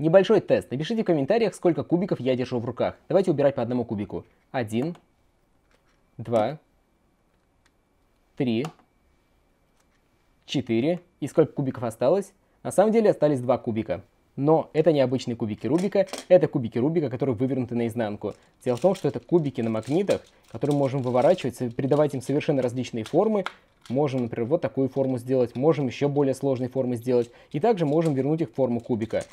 Небольшой тест. Напишите в комментариях, сколько кубиков я держу в руках. Давайте убирать по одному кубику. Один, два, три, четыре. И сколько кубиков осталось? На самом деле остались два кубика. Но это не обычные кубики Рубика, это кубики Рубика, которые вывернуты наизнанку. Дело в том, что это кубики на магнитах, которые можем выворачивать, придавать им совершенно различные формы. Можем, например, вот такую форму сделать, можем еще более сложные формы сделать. И также можем вернуть их в форму кубика.